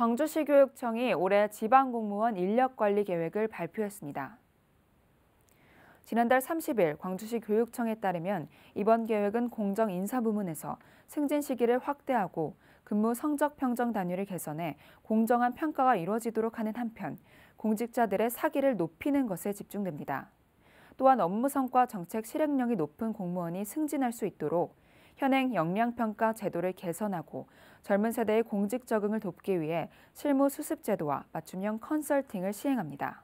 광주시 교육청이 올해 지방공무원 인력관리 계획을 발표했습니다. 지난달 30일 광주시 교육청에 따르면 이번 계획은 공정 인사 부문에서 승진 시기를 확대하고 근무 성적 평정 단위를 개선해 공정한 평가가 이루어지도록 하는 한편 공직자들의 사기를 높이는 것에 집중됩니다. 또한 업무 성과 정책 실행력이 높은 공무원이 승진할 수 있도록 현행 역량평가 제도를 개선하고 젊은 세대의 공직 적응을 돕기 위해 실무 수습 제도와 맞춤형 컨설팅을 시행합니다.